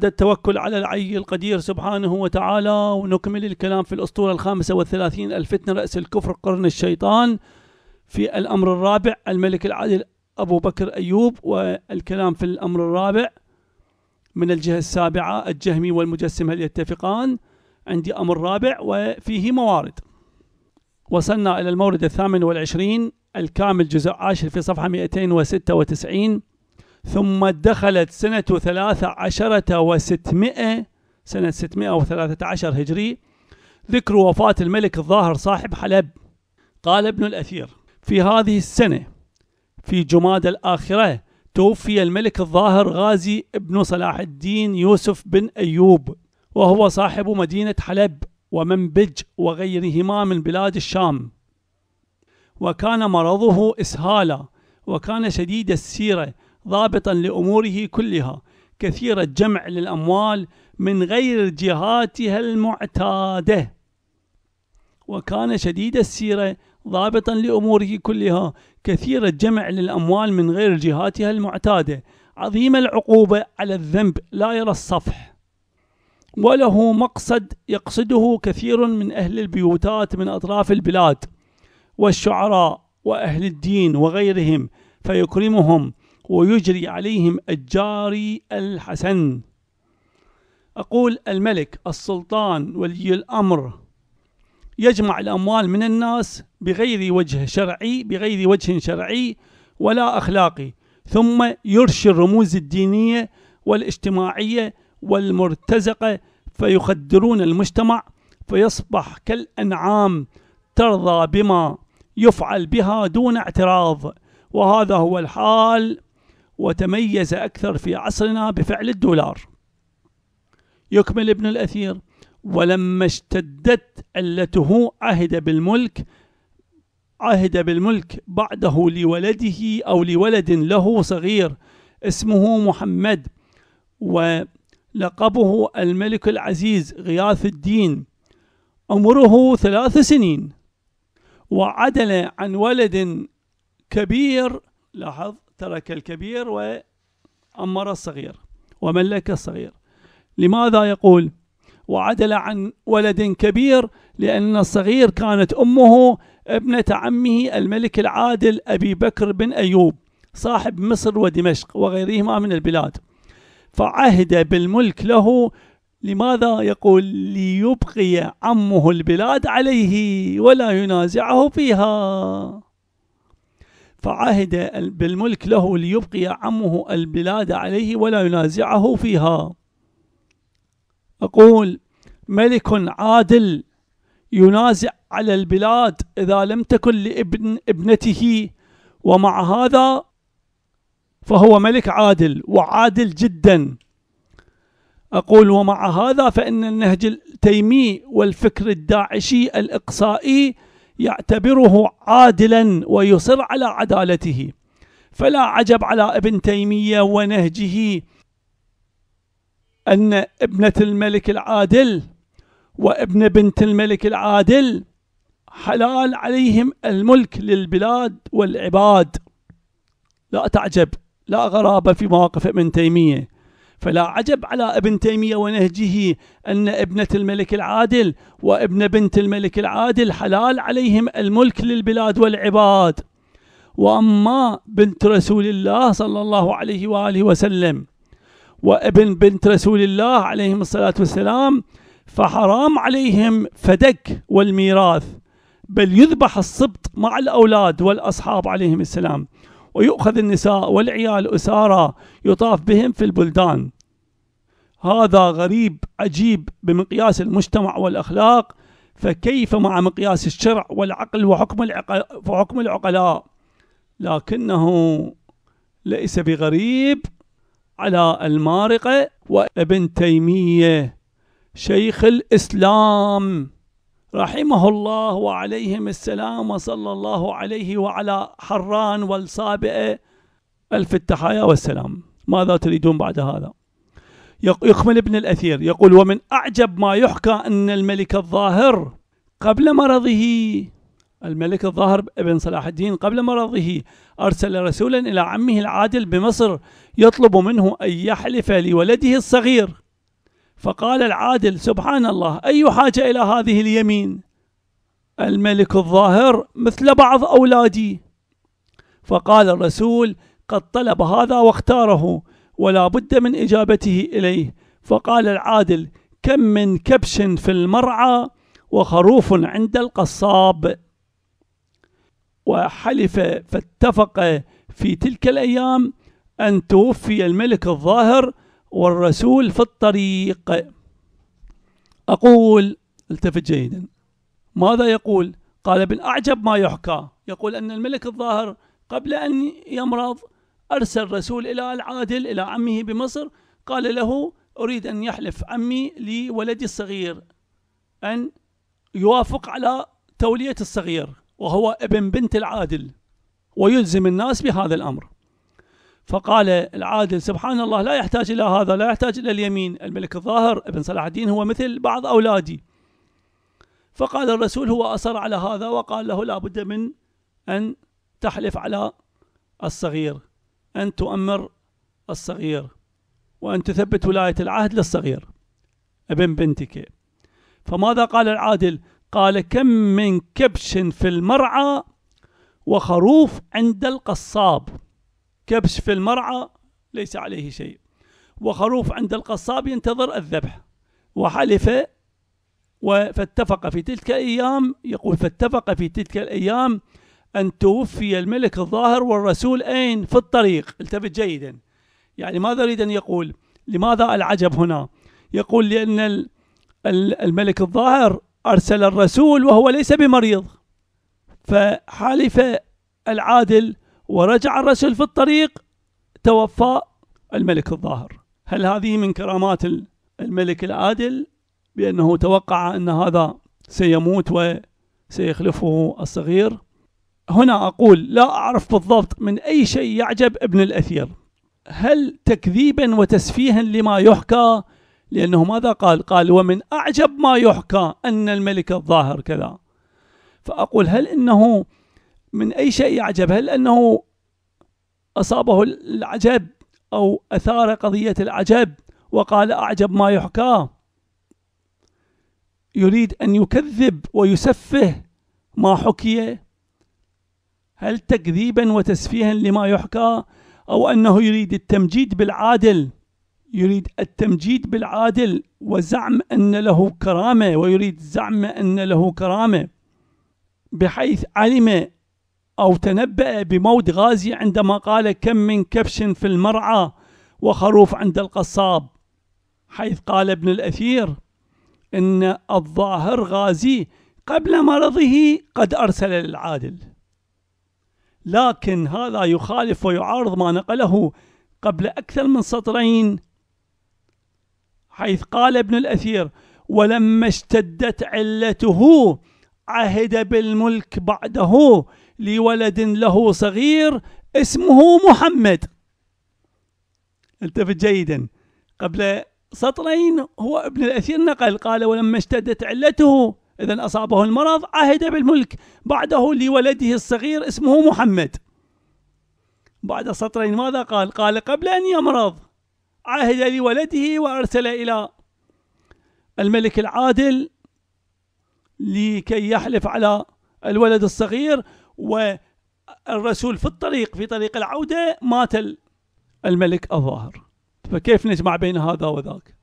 بعد التوكل على العي القدير سبحانه وتعالى ونكمل الكلام في الأسطورة الخامسة والثلاثين الفتنة رأس الكفر قرن الشيطان في الأمر الرابع الملك العادل أبو بكر أيوب والكلام في الأمر الرابع من الجهة السابعة الجهمي والمجسم هل يتفقان عندي أمر رابع وفيه موارد وصلنا إلى المورد الثامن والعشرين الكامل جزء عاشر في صفحة 296 ثم دخلت سنة ثلاثة عشرة وستمائة سنة ستمائة وثلاثة عشر هجري ذكر وفاة الملك الظاهر صاحب حلب قال ابن الأثير في هذه السنة في جماد الآخرة توفي الملك الظاهر غازي ابن صلاح الدين يوسف بن أيوب وهو صاحب مدينة حلب ومنبج وغيرهما من بلاد الشام وكان مرضه إسهالا وكان شديد السيرة ضابطا لأموره كلها كثير الجمع للأموال من غير جهاتها المعتادة وكان شديد السيرة ضابطا لأموره كلها كثير الجمع للأموال من غير جهاتها المعتادة عظيم العقوبة على الذنب لا يرى الصفح وله مقصد يقصده كثير من أهل البيوتات من أطراف البلاد والشعراء وأهل الدين وغيرهم فيكرمهم ويجري عليهم الجاري الحسن أقول الملك السلطان ولي الأمر يجمع الأموال من الناس بغير وجه شرعي بغير وجه شرعي ولا أخلاقي ثم يرشي الرموز الدينية والاجتماعية والمرتزقة فيخدرون المجتمع فيصبح كالأنعام ترضى بما يفعل بها دون اعتراض وهذا هو الحال وتميز أكثر في عصرنا بفعل الدولار يكمل ابن الأثير ولما اشتدت ألته عهد بالملك عهد بالملك بعده لولده أو لولد له صغير اسمه محمد ولقبه الملك العزيز غياث الدين عمره ثلاث سنين وعدل عن ولد كبير لاحظ ترك الكبير وأمر الصغير وملك الصغير لماذا يقول وعدل عن ولد كبير لأن الصغير كانت أمه ابنة عمه الملك العادل أبي بكر بن أيوب صاحب مصر ودمشق وغيرهما من البلاد فعهد بالملك له لماذا يقول ليبقي عمه البلاد عليه ولا ينازعه فيها فعهد بالملك له ليبقي عمه البلاد عليه ولا ينازعه فيها أقول ملك عادل ينازع على البلاد إذا لم تكن لابن ابنته ومع هذا فهو ملك عادل وعادل جدا أقول ومع هذا فإن النهج التيمي والفكر الداعشي الإقصائي يعتبره عادلا ويصر على عدالته فلا عجب على ابن تيمية ونهجه أن ابنة الملك العادل وابن بنت الملك العادل حلال عليهم الملك للبلاد والعباد لا تعجب لا غرابة في مواقف ابن تيمية فلا عجب على ابن تيمية ونهجه أن ابنة الملك العادل وابن بنت الملك العادل حلال عليهم الملك للبلاد والعباد وأما بنت رسول الله صلى الله عليه وآله وسلم وابن بنت رسول الله عليهم الصلاة والسلام فحرام عليهم فدك والميراث بل يذبح السبط مع الأولاد والأصحاب عليهم السلام ويؤخذ النساء والعيال أسارى يطاف بهم في البلدان هذا غريب عجيب بمقياس المجتمع والأخلاق فكيف مع مقياس الشرع والعقل وحكم, وحكم العقلاء لكنه ليس بغريب على المارقة وابن تيمية شيخ الإسلام رحمه الله وعليهم السلام وصلى الله عليه وعلى حران والصابئة ألف التحايا والسلام ماذا تريدون بعد هذا يكمل ابن الأثير يقول ومن أعجب ما يحكى أن الملك الظاهر قبل مرضه الملك الظاهر ابن صلاح الدين قبل مرضه أرسل رسولا إلى عمه العادل بمصر يطلب منه أن يحلف لولده الصغير فقال العادل سبحان الله أي حاجة إلى هذه اليمين الملك الظاهر مثل بعض أولادي فقال الرسول قد طلب هذا واختاره ولا بد من إجابته إليه فقال العادل كم من كبش في المرعى وخروف عند القصاب وحلف فاتفق في تلك الأيام أن توفي الملك الظاهر والرسول في الطريق أقول التفت جيدا ماذا يقول قال بالأعجب ما يحكى يقول أن الملك الظاهر قبل أن يمرض أرسل رسول إلى العادل إلى عمه بمصر قال له أريد أن يحلف عمي لولدي الصغير أن يوافق على تولية الصغير وهو ابن بنت العادل ويلزم الناس بهذا الأمر فقال العادل سبحان الله لا يحتاج إلى هذا لا يحتاج إلى اليمين الملك الظاهر ابن صلاح الدين هو مثل بعض أولادي فقال الرسول هو أصر على هذا وقال له لا بد من أن تحلف على الصغير أن تؤمر الصغير وأن تثبت ولاية العهد للصغير ابن بنتك فماذا قال العادل قال كم من كبش في المرعى وخروف عند القصاب كبش في المرعى ليس عليه شيء وخروف عند القصاب ينتظر الذبح وحلف فاتفق في تلك الأيام يقول فاتفق في تلك الأيام أن توفي الملك الظاهر والرسول أين في الطريق التفت جيدا يعني ماذا يريد أن يقول لماذا العجب هنا يقول لأن الملك الظاهر أرسل الرسول وهو ليس بمريض فحلف العادل ورجع الرسول في الطريق توفى الملك الظاهر هل هذه من كرامات الملك العادل بأنه توقع أن هذا سيموت وسيخلفه الصغير هنا أقول لا أعرف بالضبط من أي شيء يعجب ابن الأثير هل تكذيبا وتسفيها لما يحكى لأنه ماذا قال قال ومن أعجب ما يحكى أن الملك الظاهر كذا فأقول هل أنه من أي شيء يعجب هل أنه أصابه العجب أو أثار قضية العجب وقال أعجب ما يحكاه يريد أن يكذب ويسفه ما حكي هل تكذيبا وتسفيها لما يحكى أو أنه يريد التمجيد بالعادل يريد التمجيد بالعادل وزعم أن له كرامة ويريد زعم أن له كرامة بحيث علم أو تنبأ بموت غازي عندما قال كم من كبش في المرعى وخروف عند القصاب حيث قال ابن الأثير إن الظاهر غازي قبل مرضه قد أرسل للعادل لكن هذا يخالف ويعارض ما نقله قبل أكثر من سطرين حيث قال ابن الأثير ولما اشتدت علته عهد بالملك بعده لولد له صغير اسمه محمد التفت جيدا قبل سطرين هو ابن الأثير نقل قال ولما اشتدت علته إذا أصابه المرض عهد بالملك بعده لولده الصغير اسمه محمد بعد سطرين ماذا قال قال قبل أن يمرض عهد لولده وأرسل إلى الملك العادل لكي يحلف على الولد الصغير والرسول في الطريق في طريق العودة مات الملك الظاهر فكيف نجمع بين هذا وذاك